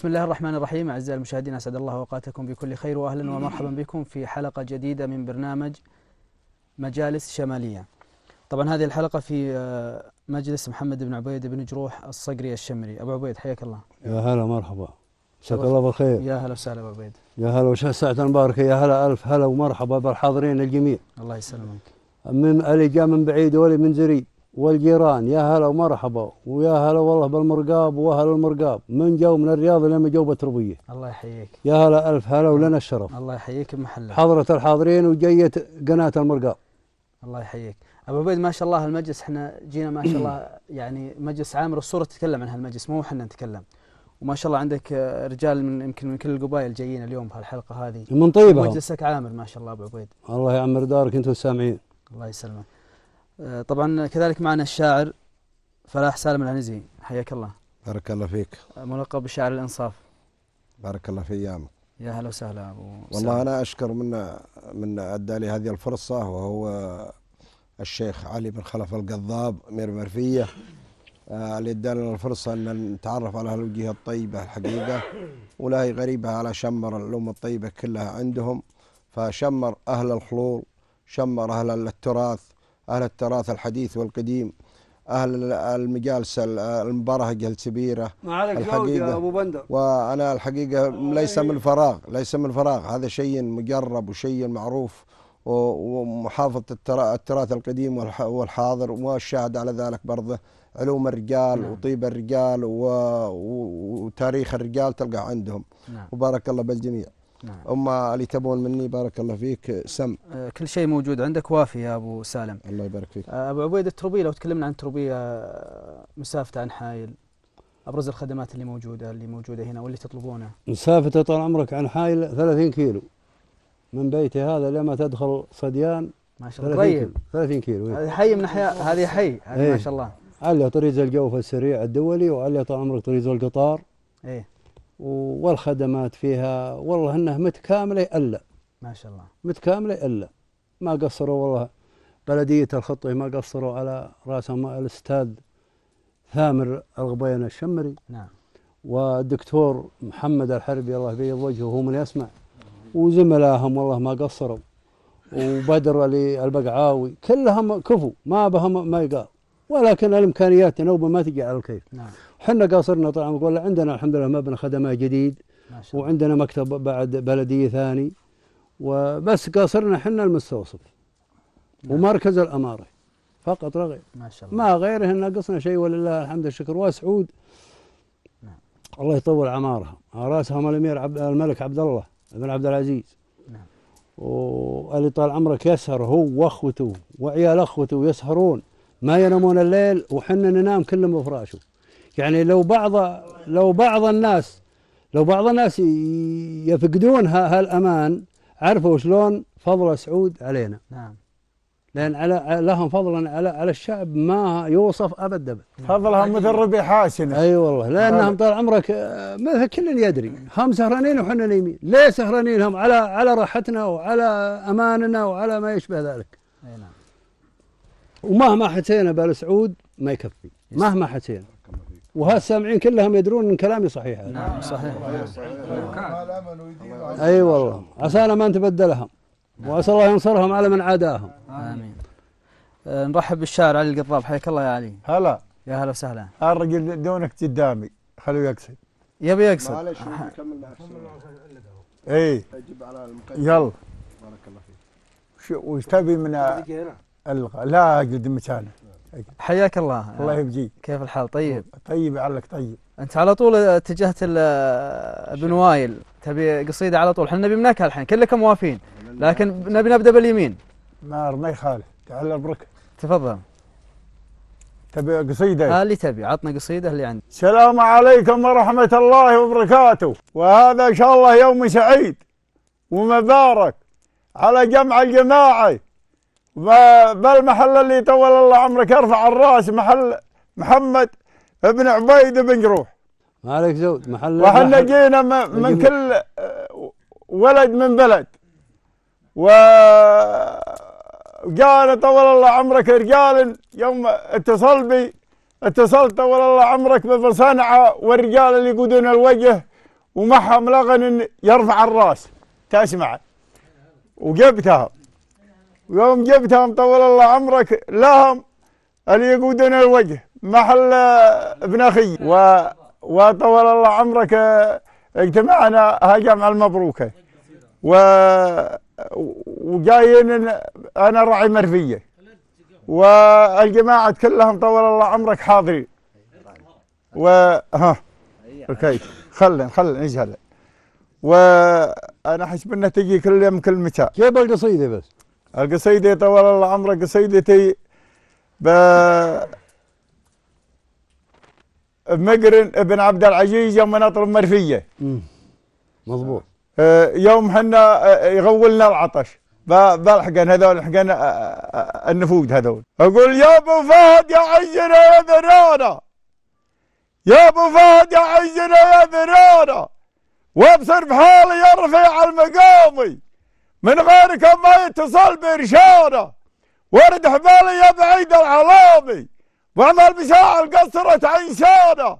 بسم الله الرحمن الرحيم أعزائي المشاهدين أسعد الله أوقاتكم بكل خير وأهلا ومرحبا بكم في حلقة جديدة من برنامج مجالس شمالية طبعا هذه الحلقة في آه، مجلس محمد بن عبيد بن جروح الصقري الشمري أبو عبيد حياك الله يا هلا مرحبا مساك الله بالخير يا هلا وسهلا أبو عبيد يا هلا وشهر ساعة مباركة يا هلا ألف هلا ومرحبا بالحاضرين الجميع الله يسلمك من اللي جاء من بعيد ولي من زريب والجيران يا هلا ومرحبا ويا هلا والله بالمرقاب واهل المرقاب من جو من الرياض لما جو بتربيه الله يحييك يا هلا الف هلا ولنا الشرف الله يحييك بمحلك حضره الحاضرين وجيه قناه المرقاب الله يحييك ابو عبيد ما شاء الله المجلس احنا جينا ما شاء الله يعني مجلس عامر الصوره تتكلم عن هالمجلس مو احنا نتكلم وما شاء الله عندك آه، رجال من يمكن من كل القبائل جايين اليوم بهالحلقه هذه من طيبه مجلسك عامر ما شاء الله ابو عبيد الله يعمر دارك انتم سامعين الله يسلمك آه، طبعا كذلك معنا الشاعر فلاح سالم العنزي حياك الله بارك الله فيك آه، ملقب بشاعر الانصاف بارك الله في ايامك يا هلا وسهلا ابو والله سهل. انا اشكر من من ادى لي هذه الفرصه وهو الشيخ علي بن خلف القضاب امير مرفيه آه، اللي ادى لنا الفرصه ان نتعرف على هالوجهه الطيبه الحقيقه ولا هي غريبه على شمر الام الطيبه كلها عندهم فشمر اهل الخلول شمر اهل التراث أهل التراث الحديث والقديم أهل المجالس المباركة الكبيرة الحقيقة يا أبو بندر وأنا الحقيقة آه، ليس من الفراغ إيه. ليس من الفراغ هذا شيء مجرب وشيء معروف ومحافظة التراث القديم والحاضر والشاهد على ذلك برضه علوم الرجال نعم. وطيب الرجال و... وتاريخ الرجال تلقى عندهم نعم. وبارك الله بالجميع نعم. أما اللي تبون مني بارك الله فيك سم آه، كل شيء موجود عندك وافي يا أبو سالم الله يبارك فيك آه، أبو عبيد التربية لو تكلمنا عن التربية آه، مسافته عن حائل أبرز الخدمات اللي موجودة اللي موجودة هنا واللي تطلبونه مسافته طال عمرك عن حائل 30 كيلو من بيتي هذا لما تدخل صديان ما شاء الله قريب 30 كيلو هذه حي من أحياء هذه حي هذه إيه. ما شاء الله على طريق الجوف السريع الدولي وعلى طال عمرك طريق القطار ايه والخدمات فيها والله انها متكامله الا ما شاء الله متكامله الا ما قصروا والله بلديه الخطه ما قصروا على راسهم الاستاذ ثامر الغبيان الشمري نعم والدكتور محمد الحربي الله يبيض وجهه هو من يسمع وزملائهم والله ما قصروا وبدر علي البقعاوي كلهم كفوا ما بهم ما يقال ولكن الامكانيات نوبه ما تجي على الكيف نعم حنا قاصرنا طال عمرك ولا عندنا الحمد لله مبنى خدمات جديد ما شاء الله. وعندنا مكتب بعد بلديه ثاني وبس قاصرنا حنا المستوصف نعم. ومركز الاماره فقط لا غير ما شاء الله ما غيره ناقصنا شيء ولله الحمد والشكر وسعود نعم. الله يطول اعمارها راسهم الامير عبد الملك عبد الله بن عبد العزيز نعم واللي طال عمرك يسهر هو واخوته وعيال اخوته يسهرون ما ينامون الليل وحنا ننام كلهم بفراشه يعني لو بعض لو بعض الناس لو بعض الناس يفقدون هالامان عرفوا شلون فضل سعود علينا نعم لان على لهم فضلا على على الشعب ما يوصف ابدا فضلهم مثل ربي حاسن اي أيوة والله لانهم طال عمرك آه، مثل كل يدري هم سهرانين وحنا نايمين ليه سهرانين هم على على راحتنا وعلى اماننا وعلى ما يشبه ذلك اي نعم ومهما بال بالسعود ما يكفي مهما حسينا وها السامعين كلهم يدرون ان كلامي صحيح نعم صحيح اي أيوة والله عسانا ما نتبدلهم واسال الله ينصرهم على من عاداهم امين آه نرحب بالشاعر علي القطاب حياك الله يا علي هلا يا هلا وسهلا الرجل دونك قدامي خلوه يقصد يبي يقصد معلش كمل اي اجيب على المقدم يلا بارك الله فيك وش تبي من لا اجلد مكانه حياك الله الله يبجيك كيف الحال طيب طيب يعلك طيب انت على طول اتجهت ابن وائل تبي قصيده على طول احنا نبي منك الحين كلكم موافين لكن نبي نبدا باليمين ما ما يخالف تعال ابرك تفضل تبي قصيده آه، اللي تبي عطنا قصيده اللي عندك السلام عليكم ورحمه الله وبركاته وهذا ان شاء الله يوم سعيد ومبارك على جمع الجماعه بالمحل اللي طول الله عمرك ارفع الراس محل محمد بن عبيد بن جروح مالك زود محل وحنا جينا من الجميل. كل آه، ولد من بلد و قال طول الله عمرك رجال يوم اتصل بي اتصلت طول الله عمرك بصنعاء والرجال اللي يقودون الوجه ومعهم لغن يرفع الراس تسمع وجبتها ويوم جبتهم طول الله عمرك لهم اللي يقودون الوجه محل ابن اخي و وطول الله عمرك ها جمع المبروكه و وجايين انا راعي مرفيه والجماعه كلهم طول الله عمرك حاضرين و ها اوكي خلنا خلنا نجهل وانا حسب انه تجي كل يوم كل متى جبل قصيده بس طول طوال العمر قصيدتي ب مقرن ابن عبد العزيز يوم نطلب مرفيه مضبوط آه، يوم حنا آه، يغولنا العطش بلحقن هذول حقن آه، النفود هذول اقول يا ابو فهد يا عزنا يا ذرانا يا ابو فهد يا عزنا يا ذرانا وابصر بحالي يا رفيع المقامي من غيركم ما يتصل بإرشادة ورد حبالي يا بعيد العلامي بعض المشاعر القصرة عيشانة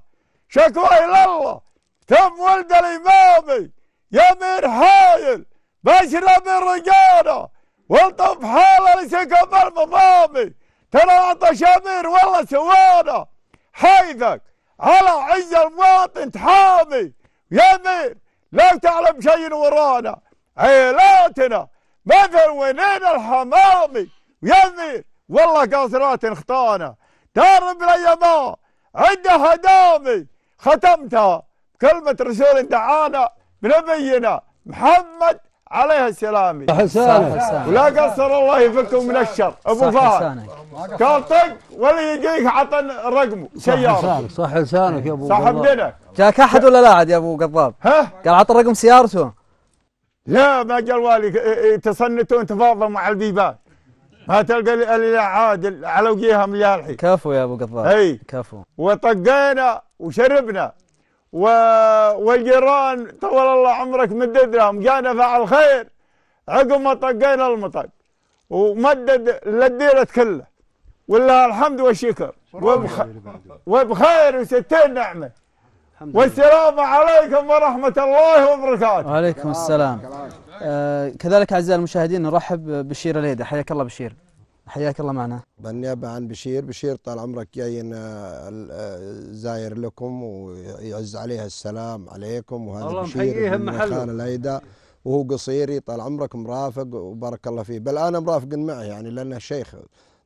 شكوى إلى الله تم ولد الإمامي يا مير حايل بشرة من رجالة والطف حالة لسكب المضامي ترى عطى شامير والله سوانا حيثك على عز المواطن تحامي يا مير لا تعلم شيء ورانا عيلاتنا مثل ونين الحمامي ويمي والله قاصرات خطانه تهرب الايام عندها دامي ختمتها بكلمه رسول دعانا بنبينا محمد عليه السلام حسانك ولا قصر الله يفكم من الشر ابو فهد قال طق ولا يجيك حط رقمه سيارة صح لسانك صح لسانك يا ابو صاحب دينك جاك احد ولا لا عاد يا ابو قطاب ها قال عطى رقم سيارته لا ما جوالي يتصنتون إيه، إيه، تفاضلوا مع البيبان ما تلقى الا عادل على وجيها مليالحي كفو يا ابو قطار اي كفو وطقينا وشربنا و... والجيران طول الله عمرك مدد لهم جانا فعل خير عقب ما طقينا المطر ومدد للديرة كله والله الحمد والشكر وبخ... يعني وبخير وستين نعمه والسلام عليكم ورحمة الله وبركاته وعليكم السلام آه، كذلك أعزائي المشاهدين نرحب بشير اليدة حياك الله بشير حياك الله معنا بالنيابة عن بشير بشير طال عمرك جاينا آه، آه، زاير لكم ويعز عليها السلام عليكم وهذا الله بشير من خان وهو قصيري طال عمرك مرافق وبارك الله فيه بل أنا مرافق معه يعني لأنه شيخ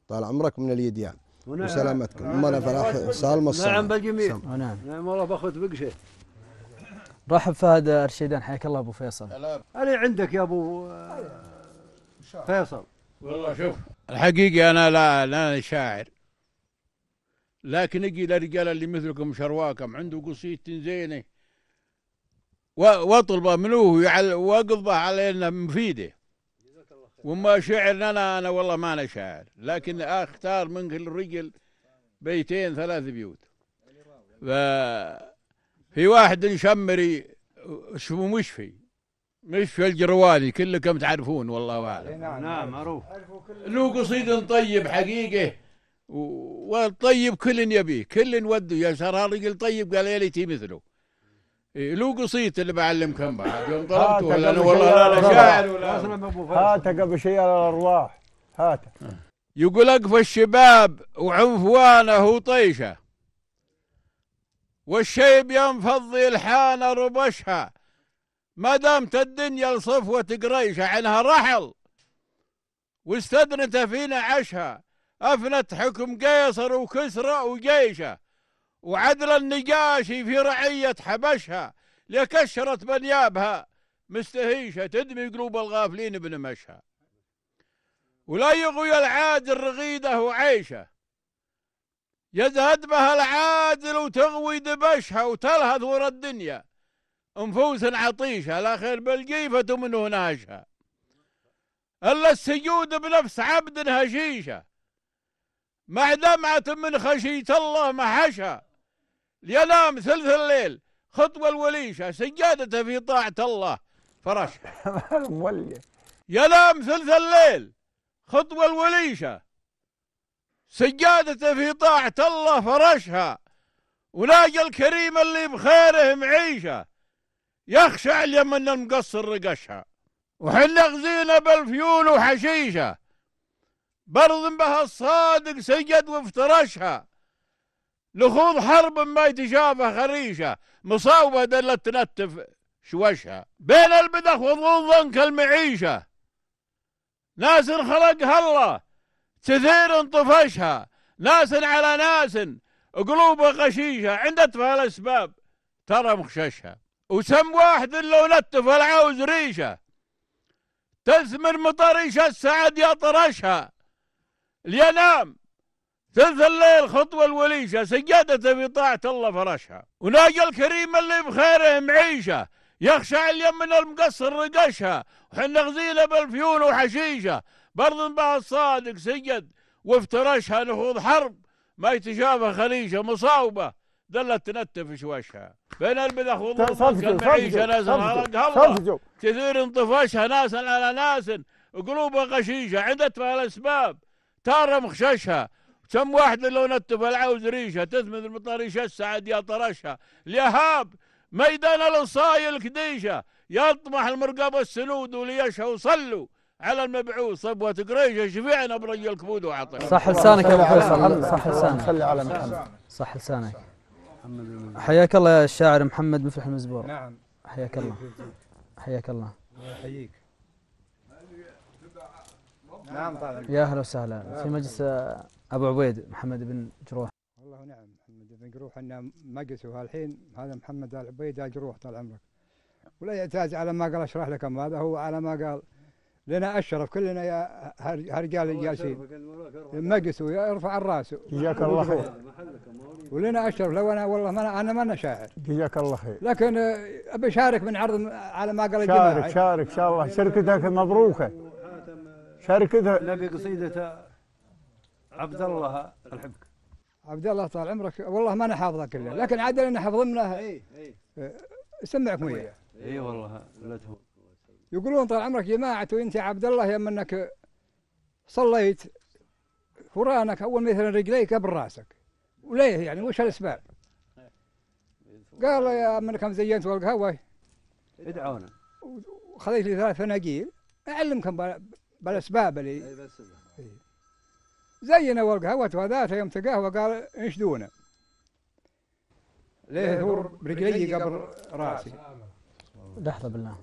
طال عمرك من اليديان وسلامتكم امنا فلاح سالم الصالح نعم, نعم. نعم، بالجميع نعم نعم والله باخذ بقشه رحب فهد ارشيدان حياك الله ابو فيصل انا عندك يا ابو آه، فيصل والله شوف الحقيقه انا لا لا شاعر لكن اجي للرجال اللي مثلكم شرواكم عنده قصيدة زينه واطلبه منه واقضه علينا مفيده وما شعرنا أنا, أنا والله ما أنا شاعر لكن أختار من كل رجل بيتين ثلاث بيوت في واحد شمري اسمه مشفي مشفي الجروالي كلكم تعرفون والله أعلم إيه، نعم،, نعم معروف له قصيد طيب حقيقة والطيب كل يبيه كل وده يا رجل طيب قال يا ليتي مثله إيه، لو قصيت اللي بعلمكم بعد يوم طلبت ولا انا والله لا انا شاعر ولا هاته قبل شيء الارواح هاته يقول اقف الشباب وعنفوانه وطيشه والشيب ينفض الحان ربشها ما دامت الدنيا لصفوة قريشة عنها رحل واستدنت فينا عشها أفنت حكم قيصر وكسرى وجيشه وعدل النجاشي في رعية حبشها لكشرت بنيابها مستهيشة تدمي قلوب الغافلين بن مشها ولا يغوي العادل رغيده وعيشه يزهد بها العادل وتغوي دبشها وتلهث ورا الدنيا انفوس عطيشة لا خير بالجيفة ومنه ناشها إلا السجود بنفس عبد هشيشة مع دمعة من خشية الله محشها ينام ثلث الليل خطوة الوليشة سجادته في طاعة الله فرش ينام ثلث الليل خطوة الوليشة سجادته في طاعة الله فرشها وناجي الكريم اللي بخيره معيشه يخشع اليمن المقصر رقشها وحنا غزينا بالفيول وحشيشه برضن بها الصادق سجد وافترشها لخوض حرب ما يتشافى خريشة مصاوبة دلة تنتف شوشها بين البدخ وضوضا كالمعيشة ناس خلقها الله كثير طفشها ناس على ناس قلوب غشيشة عند أطفال الأسباب ترى مخششها وسم واحد لو نتف العوز ريشة تثمر مطريشة السعد يطرشها لينام الليل خطوة الوليشة سجادة في طاعة الله فرشها وناجي الكريم اللي بخيره معيشة يخشع اليم من المقصر رقشها وحنا غزيلة بالفيون وحشيشة برض بها الصادق سجد وافترشها نخوض حرب ما يتشافى خليجة مصاوبة دلت تنتف شوشها بين البذخ وضمك المعيشة ناس هلا كثير انطفشها ناس على ناس قلوبها غشيشة عدت عدتها الأسباب تارة مخششها كم واحد لو نتف العاوز ريشه تثمن المطاريش السعد يا طرشها اليهاب ميدان الصايل كديشه يطمح المرقب السنود وليشه وصلوا على المبعوث صبوة قريش شفيعنا برجل الكبود وعطيه صح لسانك يا ابو فيصل صح لسانك خلي على محمد صح لسانك حياك الله يا الشاعر محمد مفلح المزبور نعم حياك الله حياك الله يحييك نعم طبعا يا اهلا وسهلا في مجلس أبو عبيد محمد بن جروح والله نعم محمد بن جروح أنه ما قسوا الحين هذا محمد آل عبيد جروح طال عمرك ولا يعتاز على ما قال أشرح لكم هذا هو على ما قال لنا الشرف كلنا يا هرجال الجاسين ما قسوا يرفع الراس جزاك الله خير ولنا الشرف لو انا والله ما انا, ما انا شاعر جزاك الله خير لكن آه، ابي اشارك من عرض على ما قال الجماعه شارك شارك ان شاء الله شركتك مبروكه شركتك نبي قصيدته عبد الله الحبك عبد الله طال عمرك والله ما انا حافظه كله لكن عاد انا حافظ منها اي اي اسمعكم إيه، وياه اي إيه، والله لا تهون يقولون طال عمرك جماعة وانت يا عبد الله يا انك صليت فرانك اول مثلا رجليك قبل راسك وليه يعني وش الاسباب؟ قال يا من زينت والقهوة ادعونا وخذيت لي ثلاث فناجيل اعلمكم بالاسباب اللي إيه، زينا والقهوة وذات يوم تقهوى قال ايش دونا ليه هو برجلي قبل راسي لحظة بالله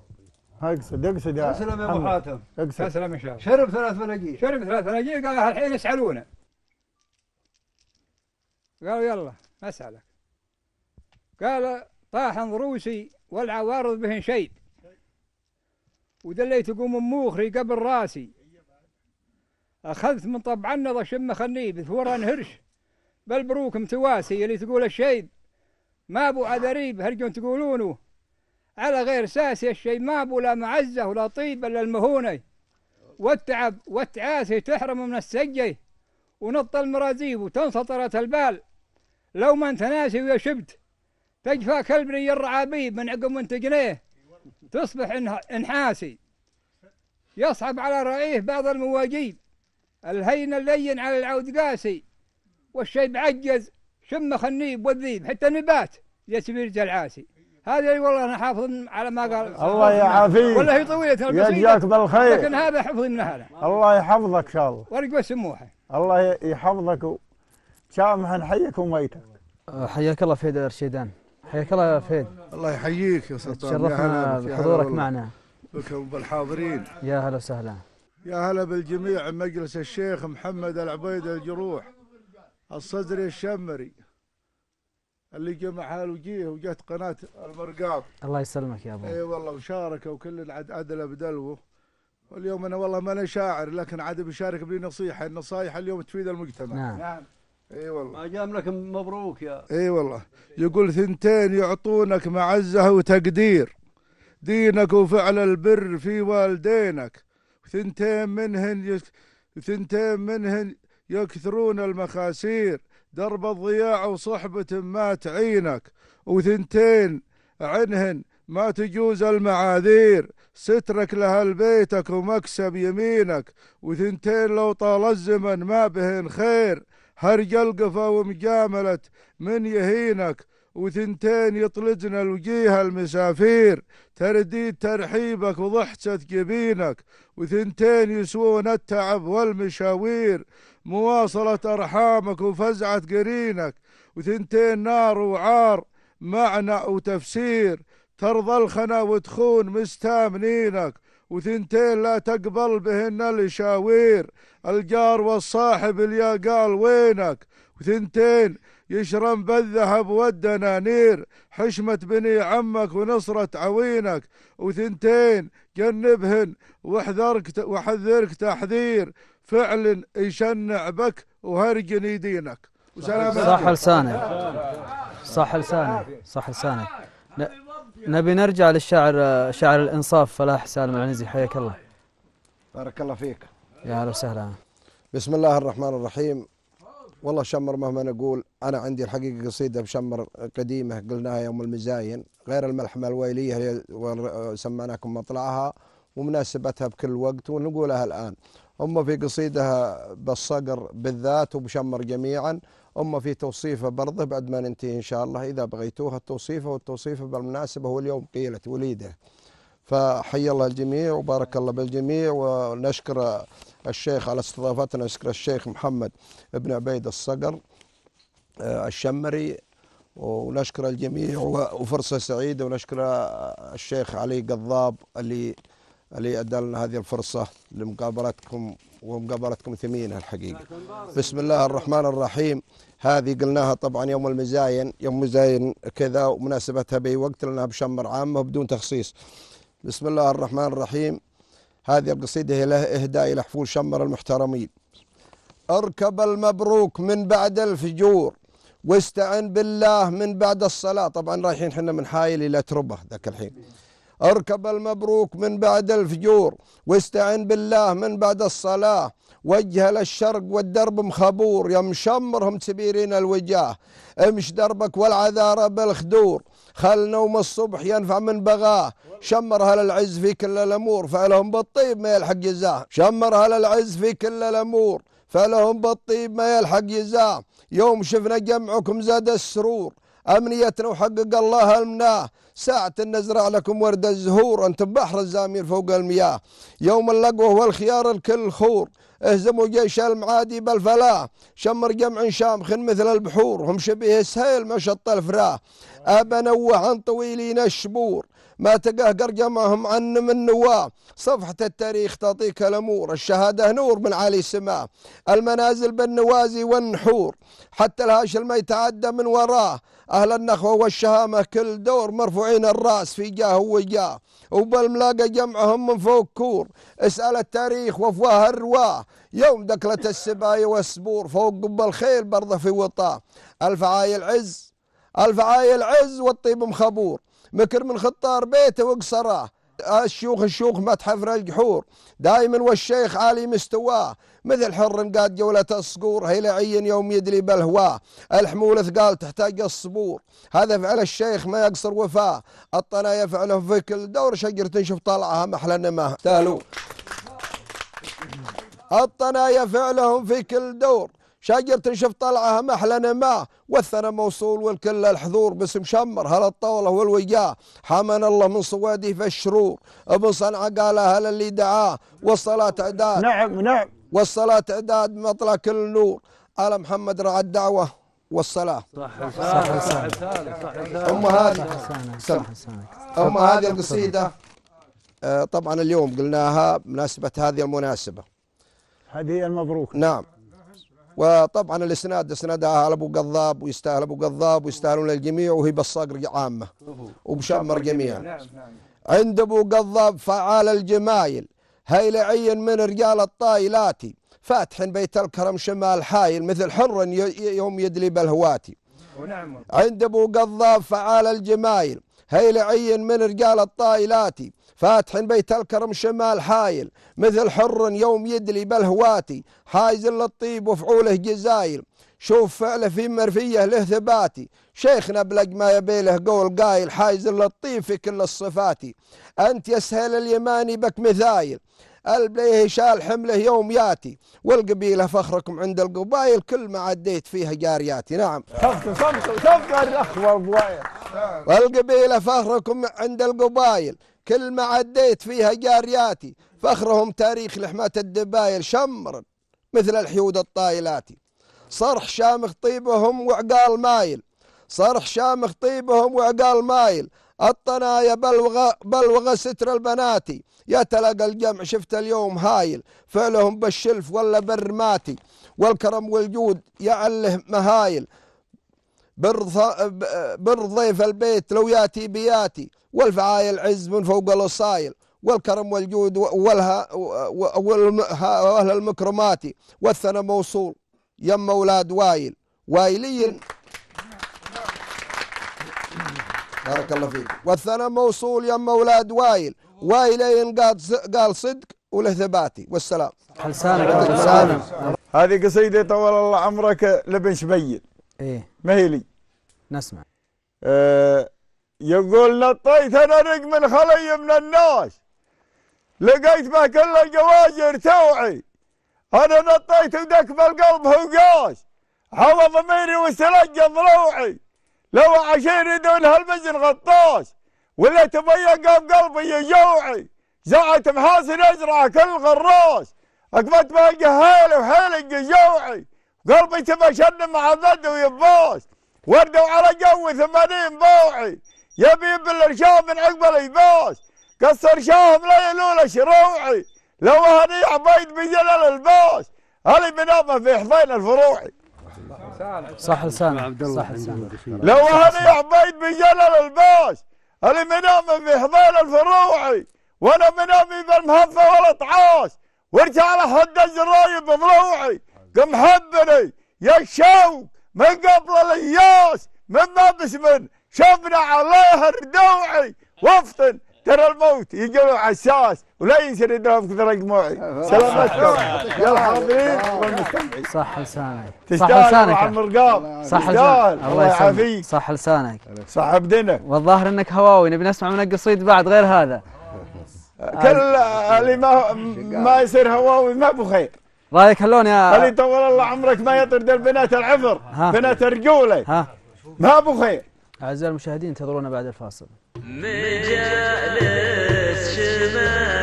اقصد اقصد يا اسلم يا ابو حاتم اقصد اسلم ان شاء الله شرب ثلاث فناجيل شرب ثلاث فناجيل قال الحين اسالونا قالوا يلا اسألك قال طاحن ضروسي والعوارض بهن شيد ودليت قوم موخري قبل راسي أخذت من طبع النظر شم خنيب ثوران هرش بالبروك متواسي اللي تقول الشيب ما أبو عذريب هرجون تقولونه على غير ساسي الشيء ما أبو لا معزة ولا طيب إلا المهونة والتعب والتعاسي تحرم من السجي ونط المرازيب وتنسطرت البال لو ما انت ناسي ويا شبت تجفى كلبني الرعابيب من عقب من تجنيه تصبح انحاسي يصعب على رعيه بعض المواجيب الهين اللين على العود قاسي والشيب عجز شم خنيب والذيب حتى نبات يسبيرج العاسي هذا والله انا حافظ على ما قال الله يعافيك والله هي طويله يجزاك بالخير لكن هذا حفظ من هذا الله يحفظك ان شاء الله وارجو سموحه الله يحفظك وسامح نحيك وميتك حياك الله فهد الرشيدان حياك الله يا فهد الله يحييك يا سلطان تشرفنا بحضورك معنا بكم بالحاضرين يا هلا وسهلا يا هلا بالجميع مجلس الشيخ محمد العبيد الجروح الصدري الشمري اللي جمع هالوجيه وجت قناة المرقاط الله يسلمك يا ابو اي والله وشاركوا كل عد عدل بدلوه واليوم انا والله ما انا شاعر لكن عاد بشارك بلي نصيحة النصايح اليوم تفيد المجتمع نعم, نعم. اي والله ما جام لك مبروك يا اي والله يقول ثنتين يعطونك معزة وتقدير دينك وفعل البر في والدينك ثنتين منهن يك... ثنتين منهن يكثرون المخاسير درب الضياع وصحبة ما تعينك وثنتين عنهن ما تجوز المعاذير سترك لأهل بيتك ومكسب يمينك وثنتين لو طال الزمن ما بهن خير هرج القفا ومجاملة من يهينك وثنتين يطلجنا الوجيه المسافير ترديد ترحيبك وضحكة جبينك وثنتين يسوون التعب والمشاوير مواصلة أرحامك وفزعة قرينك وثنتين نار وعار معنى وتفسير ترضى الخنا وتخون مستامنينك وثنتين لا تقبل بهن الإشاوير الجار والصاحب اليا قال وينك وثنتين يشرم بالذهب والدنانير حشمة بني عمك ونصرة عوينك وثنتين جنبهن واحذرك وحذرك تحذير فعل يشنع بك وهرج يدينك وسلام صح لسانك صح لسانك صح لسانك نبي نرجع للشاعر شاعر الانصاف فلاح سالم العنزي حياك الله بارك الله فيك يا اهلا وسهلا بسم الله الرحمن الرحيم والله شمر مهما نقول أنا عندي الحقيقة قصيدة بشمر قديمة قلناها يوم المزاين غير الملحمة الويلية سميناكم مطلعها ومناسبتها بكل وقت ونقولها الآن أما في قصيدة بالصقر بالذات وبشمر جميعا أما في توصيفه برضه بعد ما ننتهي إن شاء الله إذا بغيتوها التوصيفة والتوصيفة بالمناسبة هو اليوم قيلت وليده فحي الله الجميع وبارك الله بالجميع ونشكر الشيخ على استضافتنا نشكر الشيخ محمد بن عبيد الصقر آه، الشمري ونشكر الجميع وفرصة سعيدة ونشكر الشيخ علي قضاب اللي اللي أدى لنا هذه الفرصة لمقابلتكم ومقابلتكم ثمينة الحقيقة بسم الله الرحمن الرحيم هذه قلناها طبعا يوم المزاين يوم مزاين كذا ومناسبتها وقت لنا بشمر عامة بدون تخصيص بسم الله الرحمن الرحيم هذه القصيدة هي له إهداء إلى حفول شمر المحترمين اركب المبروك من بعد الفجور واستعن بالله من بعد الصلاة طبعا رايحين حنا من حايل إلى تربة ذاك الحين اركب المبروك من بعد الفجور واستعن بالله من بعد الصلاة وجه للشرق والدرب مخبور يا مشمرهم تبيرين الوجاه امش دربك والعذارة بالخدور خل نوم الصبح ينفع من بغاه شمر هل العز في كل الأمور فعلهم بالطيب ما يلحق جزاه شمر هل العز في كل الأمور فلهم بالطيب ما يلحق يزاع يوم شفنا جمعكم زاد السرور أمنيتنا وحقق الله المناه ساعة نزرع لكم ورد الزهور أنتم بحر الزامير فوق المياه يوم اللقوة والخيار الكل خور اهزموا جيش المعادي بالفلاة شمر جمع شامخ مثل البحور هم شبيه سهيل ما شط الفراه أبا نوه عن طويلين الشبور ما تلقاه قرقمه عن من نواه صفحة التاريخ تعطيك الأمور الشهادة نور من علي سماء المنازل بالنوازي والنحور حتى الهاشل ما يتعدى من وراه أهل النخوة والشهامة كل دور مرفوعين الرأس في جاه وجاه وبالملاقة جمعهم من فوق كور اسأل التاريخ وفواه الرواه يوم دكلة السباية والسبور فوق قب الخيل برضه في وطاه الفعاي العز عز العز عز والطيب مخبور مكر من خطار بيته وقصره الشيوخ الشيوخ متحف الجحور دائما والشيخ عالي مستواه مثل حر قاد جولة الصقور لعين يوم يدري بالهوا الحمول ثقال تحتاج الصبور هذا فعل الشيخ ما يقصر وفاه الطنا يفعله في كل دور شجرة تنشف طلعها محلى نماه تالو الطنا يفعلهم في كل دور شجرة شف طلعها احلى نماء والثنا موصول والكل الحضور بس مشمر هل الطاولة والوجاه حمن الله من صواده فالشرور ابن صنعاء قال هل اللي دعاه والصلاة اعداد نعم نعم والصلاة اعداد مطلع كل نور على محمد رعى الدعوة والصلاة صح صح صح أما هذه أم هذه القصيدة طبعا اليوم قلناها بمناسبة هذه المناسبة هذه المبروك نعم وطبعا الاسناد اسنادها على ابو قضاب ويستاهل ابو قضاب ويستاهلون الجميع وهي بالصقر عامه وبشمر جميعا نعم، نعم. عند ابو قضاب فعال الجمايل عين من رجال الطايلاتي فاتح بيت الكرم شمال حايل مثل حر يوم يدلي بالهواتي عند ابو قضاب فعال الجمايل هيل عين من رجال الطائلاتي فاتح بيت الكرم شمال حايل مثل حر يوم يدلي بالهواتي حايز للطيب وفعوله جزايل شوف فعله في مرفيه له ثباتي شيخنا بلق ما يبيله قول قايل حايز للطيب في كل الصفاتي أنت يسهل اليماني بك مثايل البليه شال حمله يوم ياتي والقبيله فخركم عند القبائل كل ما عديت فيها جارياتي نعم صفقه صفقه صفقه الاخ والقبيلة فخركم عند القبائل كل ما عديت فيها جارياتي فخرهم تاريخ لحمة الدبايل شمر مثل الحيود الطايلاتي صرح شامخ طيبهم وعقال مايل صرح شامخ طيبهم وعقال مايل الطنايا بلوغة, بلوغة ستر البناتي يا تلقى الجمع شفت اليوم هايل فعلهم بالشلف ولا بالرماتي والكرم والجود يعله مهايل بر ضيف البيت لو ياتي بياتي والفعايل عز من فوق الوصايل والكرم والجود والها واهل المكرمات والثنا موصول يم اولاد وايل وايلي بارك الله فيك والثنا موصول يم اولاد وايل وايلين قال صدق وله ثباتي والسلام لسانك هذه قصيده طول الله عمرك لبن شبيل ايه ما هي لي نسمع آه يقول نطيت انا رقم الخلي من الناس لقيت به كل الجواجر توعي انا نطيت ودك بالقلب هوقاش حظى ضميري وسلج ضلوعي لو عشيري دون هالمزن غطاش ولا تبين قام قلبي جوعي زعت محاسن ازرع كل غراش اقبلت بهالجهاله وحيل جوعي قلبي تبى شن مع ضد ويباش وردوا على جو ثمانين بوعي يبي بالرشاه من عقب اليباس قصر شاهم ليلول شروعي لو هني عبيد بجلال الباس هلي بنامه في حفين الفروعي صح عبد الله صح لسان لو هني عبيد بجلال الباس هلي بنامه في حفين الفروعي وانا منامي بالمهفه ولا طعاس وارجع على حد الزرايب بضلوعي قم حبني يا الشوق من قبل الياس من ما بسمن شفنا عليه الدوعي وفطن ترى الموت يقولوا عساس ولا ينسى يدرهم كثر دموعي سلامتكم يا الحاضرين والمستمعين صح لسانك صح لسانك عم رقاب صح لسانك الله يحفظك صح لسانك صح بدنا والظاهر انك هواوي نبي نسمع منك قصيد بعد غير هذا كل اللي ما ما يصير هواوي ما بخير رايك هاللون يا خلي طول الله عمرك ما يطرد البنات العفر بنات رجوله ما ابو خير اعزائي المشاهدين انتظرونا بعد الفاصل مجالس شمال